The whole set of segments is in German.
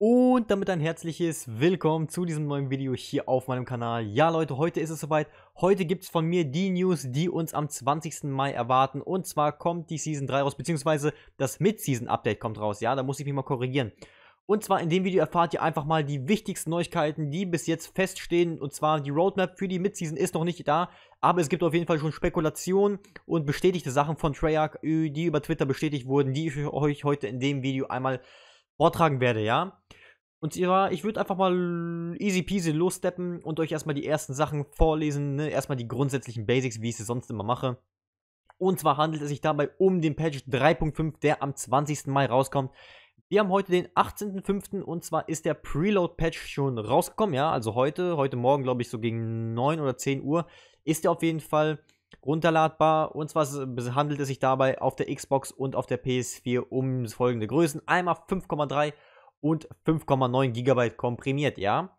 Und damit ein herzliches Willkommen zu diesem neuen Video hier auf meinem Kanal. Ja Leute, heute ist es soweit. Heute gibt es von mir die News, die uns am 20. Mai erwarten. Und zwar kommt die Season 3 raus, beziehungsweise das Mid-Season-Update kommt raus. Ja, da muss ich mich mal korrigieren. Und zwar in dem Video erfahrt ihr einfach mal die wichtigsten Neuigkeiten, die bis jetzt feststehen. Und zwar die Roadmap für die Mid-Season ist noch nicht da, aber es gibt auf jeden Fall schon Spekulationen und bestätigte Sachen von Treyarch, äh, die über Twitter bestätigt wurden, die ich euch heute in dem Video einmal vortragen werde, ja. Und zwar, ich würde einfach mal easy peasy lossteppen und euch erstmal die ersten Sachen vorlesen, ne? erstmal die grundsätzlichen Basics, wie ich es sonst immer mache. Und zwar handelt es sich dabei um den Patch 3.5, der am 20. Mai rauskommt. Wir haben heute den 18.05. und zwar ist der Preload-Patch schon rausgekommen, ja, also heute, heute Morgen, glaube ich, so gegen 9 oder 10 Uhr, ist er auf jeden Fall runterladbar. Und zwar handelt es sich dabei auf der Xbox und auf der PS4 um folgende Größen. Einmal 5,3 und 5,9 GB komprimiert, ja.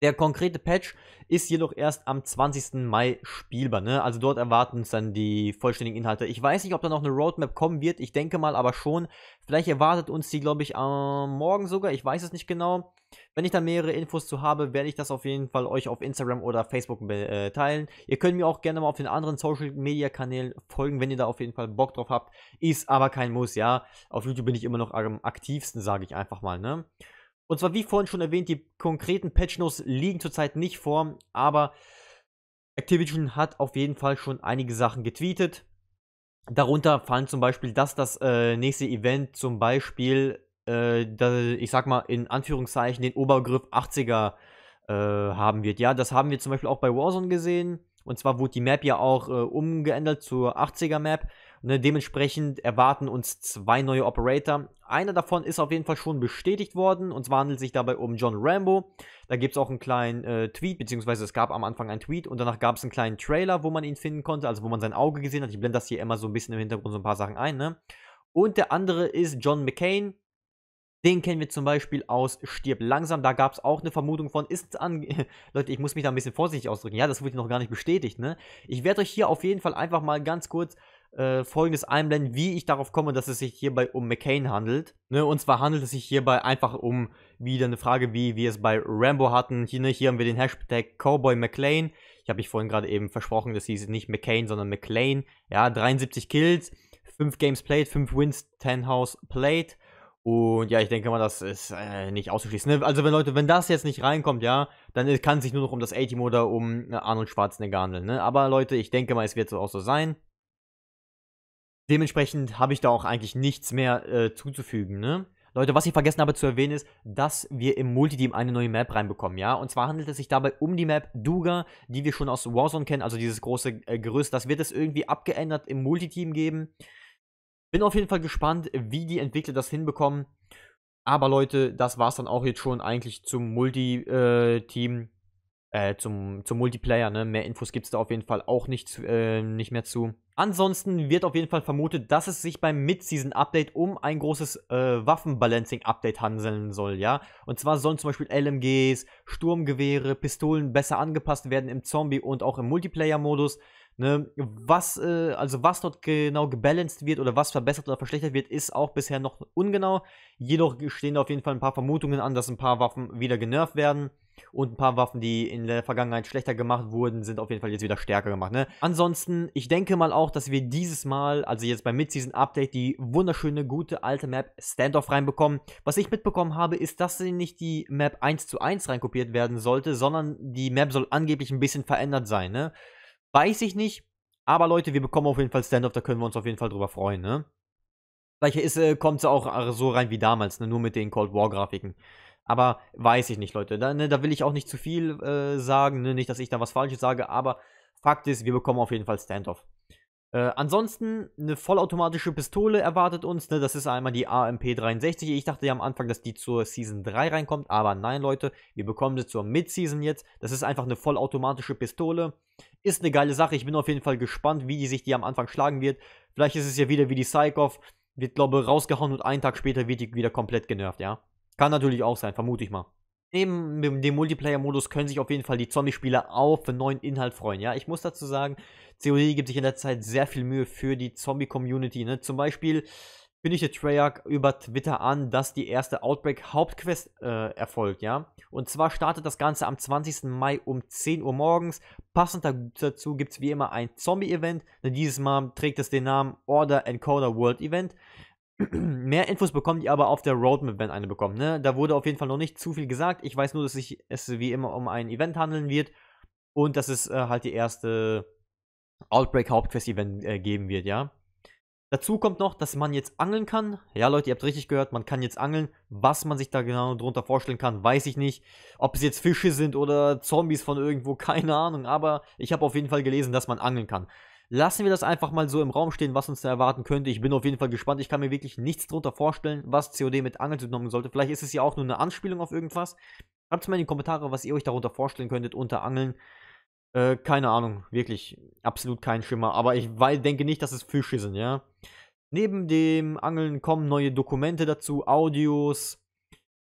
Der konkrete Patch ist jedoch erst am 20. Mai spielbar. Ne? Also dort erwarten uns dann die vollständigen Inhalte. Ich weiß nicht, ob da noch eine Roadmap kommen wird. Ich denke mal, aber schon. Vielleicht erwartet uns die, glaube ich, am morgen sogar. Ich weiß es nicht genau. Wenn ich da mehrere Infos zu habe, werde ich das auf jeden Fall euch auf Instagram oder Facebook äh, teilen. Ihr könnt mir auch gerne mal auf den anderen Social Media Kanälen folgen, wenn ihr da auf jeden Fall Bock drauf habt. Ist aber kein Muss, ja. Auf YouTube bin ich immer noch am aktivsten, sage ich einfach mal. Ne? Und zwar, wie vorhin schon erwähnt, die konkreten Patch Notes liegen zurzeit nicht vor, aber Activision hat auf jeden Fall schon einige Sachen getweetet. Darunter fallen zum Beispiel, dass das äh, nächste Event zum Beispiel, äh, da, ich sag mal in Anführungszeichen, den Obergriff 80er äh, haben wird. Ja, das haben wir zum Beispiel auch bei Warzone gesehen. Und zwar wurde die Map ja auch äh, umgeändert zur 80er Map. Ne, dementsprechend erwarten uns zwei neue Operator. Einer davon ist auf jeden Fall schon bestätigt worden und zwar handelt es sich dabei um John Rambo. Da gibt es auch einen kleinen äh, Tweet, beziehungsweise es gab am Anfang einen Tweet und danach gab es einen kleinen Trailer, wo man ihn finden konnte, also wo man sein Auge gesehen hat. Ich blende das hier immer so ein bisschen im Hintergrund so ein paar Sachen ein. Ne? Und der andere ist John McCain. Den kennen wir zum Beispiel aus Stirb langsam. Da gab es auch eine Vermutung von, ist an. Leute, ich muss mich da ein bisschen vorsichtig ausdrücken. Ja, das wurde noch gar nicht bestätigt, ne? Ich werde euch hier auf jeden Fall einfach mal ganz kurz äh, folgendes einblenden, wie ich darauf komme, dass es sich hierbei um McCain handelt. Ne? Und zwar handelt es sich hierbei einfach um wieder eine Frage, wie wir es bei Rambo hatten. Hier, ne? Hier haben wir den Hashtag Cowboy McLean. Ich habe ich vorhin gerade eben versprochen, das hieß nicht McCain, sondern McLean. Ja, 73 Kills, 5 Games played, 5 Wins, 10 House played. Und ja, ich denke mal, das ist äh, nicht auszuschließen. Ne? Also wenn Leute, wenn das jetzt nicht reinkommt, ja, dann kann es sich nur noch um das A-Team oder um äh, Arnold Schwarzenegger handeln. Ne? Aber Leute, ich denke mal, es wird so auch so sein. Dementsprechend habe ich da auch eigentlich nichts mehr äh, zuzufügen, ne? Leute, was ich vergessen habe zu erwähnen ist, dass wir im Multiteam eine neue Map reinbekommen, ja? Und zwar handelt es sich dabei um die Map Duga, die wir schon aus Warzone kennen, also dieses große äh, Gerüst. Das wird es irgendwie abgeändert im Multiteam geben. Bin auf jeden Fall gespannt, wie die Entwickler das hinbekommen. Aber Leute, das war es dann auch jetzt schon eigentlich zum Multiteam, äh, team äh, zum, zum Multiplayer, ne? Mehr Infos gibt es da auf jeden Fall auch nicht, äh, nicht mehr zu. Ansonsten wird auf jeden Fall vermutet, dass es sich beim Mid-Season-Update um ein großes äh, Waffenbalancing-Update handeln soll, ja. Und zwar sollen zum Beispiel LMGs, Sturmgewehre, Pistolen besser angepasst werden im Zombie- und auch im Multiplayer-Modus. Ne? Was, äh, also was dort genau gebalanced wird oder was verbessert oder verschlechtert wird, ist auch bisher noch ungenau. Jedoch stehen auf jeden Fall ein paar Vermutungen an, dass ein paar Waffen wieder genervt werden. Und ein paar Waffen, die in der Vergangenheit schlechter gemacht wurden, sind auf jeden Fall jetzt wieder stärker gemacht. Ne? Ansonsten, ich denke mal auch, dass wir dieses Mal, also jetzt beim Mid-Season-Update, die wunderschöne, gute alte Map Standoff reinbekommen. Was ich mitbekommen habe, ist, dass sie nicht die Map 1 zu 1 reinkopiert werden sollte, sondern die Map soll angeblich ein bisschen verändert sein. Ne? Weiß ich nicht. Aber Leute, wir bekommen auf jeden Fall Standoff, da können wir uns auf jeden Fall drüber freuen, ne? Vielleicht ist, äh, kommt es auch äh, so rein wie damals, ne? nur mit den Cold War-Grafiken. Aber weiß ich nicht, Leute. Da, ne, da will ich auch nicht zu viel äh, sagen. Ne? Nicht, dass ich da was Falsches sage, aber Fakt ist, wir bekommen auf jeden Fall Standoff. Äh, ansonsten, eine vollautomatische Pistole erwartet uns. Ne? Das ist einmal die AMP63. Ich dachte ja am Anfang, dass die zur Season 3 reinkommt, aber nein, Leute, wir bekommen sie zur Mid-Season jetzt. Das ist einfach eine vollautomatische Pistole. Ist eine geile Sache. Ich bin auf jeden Fall gespannt, wie die sich die am Anfang schlagen wird. Vielleicht ist es ja wieder wie die Psychoff. Wird, glaube ich, rausgehauen und einen Tag später wird die wieder komplett genervt, ja. Kann natürlich auch sein, vermute ich mal. Neben dem Multiplayer-Modus können sich auf jeden Fall die Zombie-Spieler auch für neuen Inhalt freuen. Ja, ich muss dazu sagen, COD gibt sich in der Zeit sehr viel Mühe für die Zombie-Community. Ne? Zum Beispiel kündigte Treyarch über Twitter an, dass die erste Outbreak-Hauptquest äh, erfolgt, ja. Und zwar startet das Ganze am 20. Mai um 10 Uhr morgens. Passend dazu gibt es wie immer ein Zombie-Event. Dieses Mal trägt es den Namen Order Encoder World Event. Mehr Infos bekommt ihr aber auf der Roadmap, wenn eine bekommt. Ne? Da wurde auf jeden Fall noch nicht zu viel gesagt. Ich weiß nur, dass sich es wie immer um ein Event handeln wird und dass es äh, halt die erste Outbreak-Hauptquest-Event äh, geben wird, ja. Dazu kommt noch, dass man jetzt angeln kann. Ja, Leute, ihr habt richtig gehört, man kann jetzt angeln. Was man sich da genau drunter vorstellen kann, weiß ich nicht. Ob es jetzt Fische sind oder Zombies von irgendwo, keine Ahnung. Aber ich habe auf jeden Fall gelesen, dass man angeln kann. Lassen wir das einfach mal so im Raum stehen, was uns da erwarten könnte. Ich bin auf jeden Fall gespannt. Ich kann mir wirklich nichts drunter vorstellen, was COD mit Angeln zu tun sollte. Vielleicht ist es ja auch nur eine Anspielung auf irgendwas. Schreibt es mal in die Kommentare, was ihr euch darunter vorstellen könntet unter Angeln. Äh, keine Ahnung, wirklich, absolut kein Schimmer. Aber ich weil, denke nicht, dass es Fische sind, ja. Neben dem Angeln kommen neue Dokumente dazu, Audios,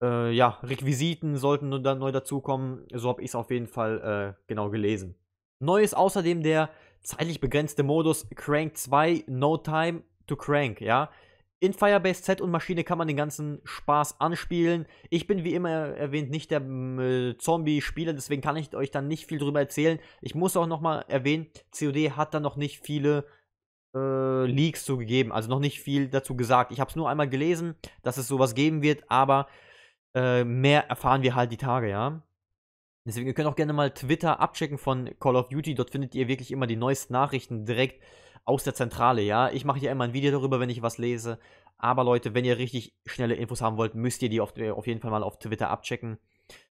äh, ja, Requisiten sollten dann neu dazukommen. So habe ich es auf jeden Fall äh, genau gelesen. Neu ist außerdem der zeitlich begrenzte Modus Crank 2 No Time to Crank, ja. In Firebase Z und Maschine kann man den ganzen Spaß anspielen. Ich bin wie immer erwähnt nicht der mm, äh, Zombie-Spieler, deswegen kann ich euch dann nicht viel drüber erzählen. Ich muss auch nochmal erwähnen, COD hat da noch nicht viele äh, Leaks zu gegeben, also noch nicht viel dazu gesagt. Ich habe es nur einmal gelesen, dass es sowas geben wird, aber äh, mehr erfahren wir halt die Tage, ja. Deswegen, ihr könnt auch gerne mal Twitter abchecken von Call of Duty. Dort findet ihr wirklich immer die neuesten Nachrichten direkt aus der Zentrale, ja. Ich mache hier immer ein Video darüber, wenn ich was lese. Aber Leute, wenn ihr richtig schnelle Infos haben wollt, müsst ihr die auf, äh, auf jeden Fall mal auf Twitter abchecken.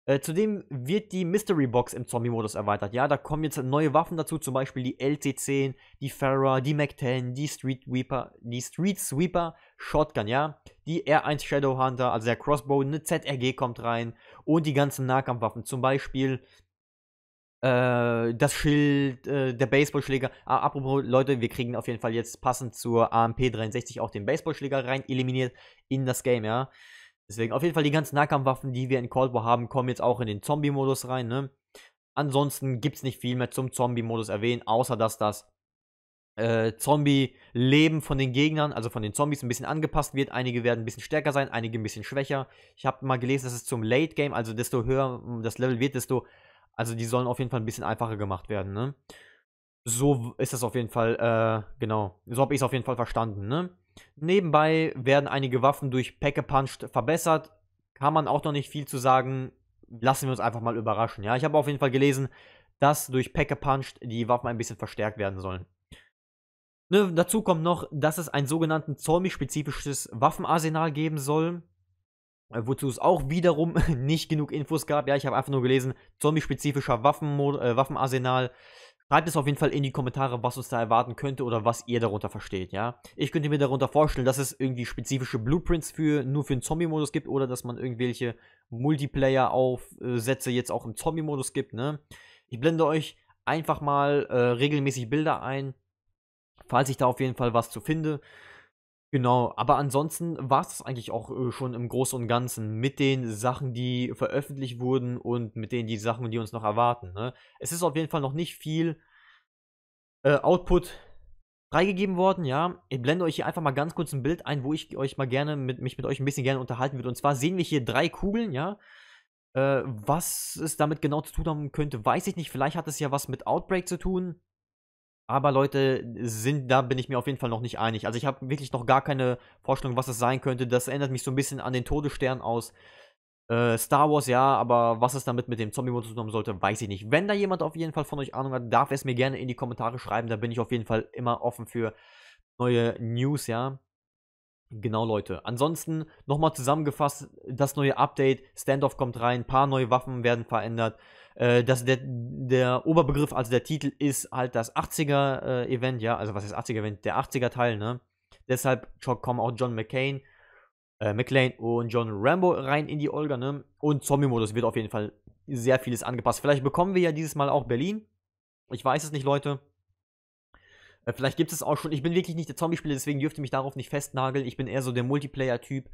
Äh, zudem wird die Mystery Box im Zombie-Modus erweitert. Ja, da kommen jetzt neue Waffen dazu, zum Beispiel die lc 10 die Farah, die Mac-10, die Street Sweeper, die Street Sweeper Shotgun, ja, die R1 Shadowhunter, also der Crossbow, eine ZRG kommt rein und die ganzen Nahkampfwaffen, zum Beispiel äh, das Schild, äh, der Baseballschläger. Ah, apropos, Leute, wir kriegen auf jeden Fall jetzt passend zur AMP 63 auch den Baseballschläger rein eliminiert in das Game, ja. Deswegen auf jeden Fall die ganzen Nahkampfwaffen, die wir in Cold War haben, kommen jetzt auch in den Zombie-Modus rein. Ne? Ansonsten gibt es nicht viel mehr zum Zombie-Modus erwähnen, außer dass das äh, Zombie-Leben von den Gegnern, also von den Zombies, ein bisschen angepasst wird. Einige werden ein bisschen stärker sein, einige ein bisschen schwächer. Ich habe mal gelesen, dass es zum Late-Game, also desto höher mm, das Level wird, desto. Also die sollen auf jeden Fall ein bisschen einfacher gemacht werden, ne? So ist das auf jeden Fall, äh, genau. So habe ich es auf jeden Fall verstanden, ne? Nebenbei werden einige Waffen durch pack verbessert. Kann man auch noch nicht viel zu sagen. Lassen wir uns einfach mal überraschen. Ja, ich habe auf jeden Fall gelesen, dass durch pack die Waffen ein bisschen verstärkt werden sollen. Ne, dazu kommt noch, dass es ein sogenannten Zombie-spezifisches Waffenarsenal geben soll. Äh, wozu es auch wiederum nicht genug Infos gab. Ja, ich habe einfach nur gelesen, Zombie-spezifischer äh, Waffenarsenal. Schreibt es auf jeden Fall in die Kommentare, was uns da erwarten könnte oder was ihr darunter versteht, ja. Ich könnte mir darunter vorstellen, dass es irgendwie spezifische Blueprints für nur für den Zombie-Modus gibt oder dass man irgendwelche Multiplayer-Aufsätze jetzt auch im Zombie-Modus gibt, ne. Ich blende euch einfach mal äh, regelmäßig Bilder ein, falls ich da auf jeden Fall was zu finde. Genau, aber ansonsten war es das eigentlich auch äh, schon im Großen und Ganzen mit den Sachen, die veröffentlicht wurden und mit denen die Sachen, die uns noch erwarten. Ne? Es ist auf jeden Fall noch nicht viel äh, Output freigegeben worden, ja. Ich blende euch hier einfach mal ganz kurz ein Bild ein, wo ich euch mal gerne mit, mich mit euch ein bisschen gerne unterhalten würde. Und zwar sehen wir hier drei Kugeln, ja. Äh, was es damit genau zu tun haben könnte, weiß ich nicht. Vielleicht hat es ja was mit Outbreak zu tun. Aber Leute, sind, da bin ich mir auf jeden Fall noch nicht einig. Also ich habe wirklich noch gar keine Vorstellung, was es sein könnte. Das erinnert mich so ein bisschen an den Todesstern aus äh, Star Wars, ja, aber was es damit mit dem zombie modus zu tun haben sollte, weiß ich nicht. Wenn da jemand auf jeden Fall von euch Ahnung hat, darf es mir gerne in die Kommentare schreiben. Da bin ich auf jeden Fall immer offen für neue News, ja. Genau, Leute. Ansonsten nochmal zusammengefasst, das neue Update, Standoff kommt rein, ein paar neue Waffen werden verändert. Äh, dass der, der Oberbegriff, also der Titel, ist halt das 80er-Event, äh, ja, also was ist 80er-Event? Der 80er-Teil, ne? Deshalb kommen auch John McCain, äh, McLean und John Rambo rein in die Olga, ne? Und Zombie-Modus wird auf jeden Fall sehr vieles angepasst. Vielleicht bekommen wir ja dieses Mal auch Berlin. Ich weiß es nicht, Leute. Äh, vielleicht gibt es auch schon, ich bin wirklich nicht der Zombie-Spieler, deswegen dürfte mich darauf nicht festnageln. Ich bin eher so der Multiplayer-Typ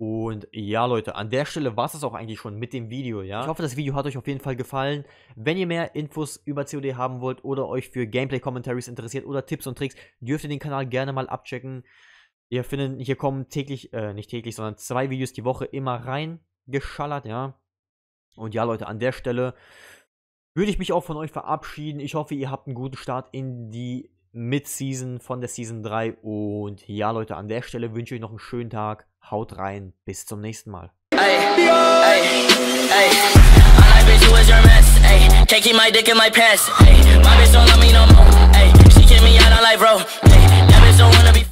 und ja, Leute, an der Stelle war es auch eigentlich schon mit dem Video, ja. Ich hoffe, das Video hat euch auf jeden Fall gefallen. Wenn ihr mehr Infos über COD haben wollt oder euch für Gameplay-Commentaries interessiert oder Tipps und Tricks, dürft ihr den Kanal gerne mal abchecken. Ihr findet, hier kommen täglich, äh, nicht täglich, sondern zwei Videos die Woche immer reingeschallert, ja. Und ja, Leute, an der Stelle würde ich mich auch von euch verabschieden. Ich hoffe, ihr habt einen guten Start in die Mid-Season von der Season 3. Und ja, Leute, an der Stelle wünsche ich euch noch einen schönen Tag. Haut rein, bis zum nächsten Mal. Ay, ay, ay.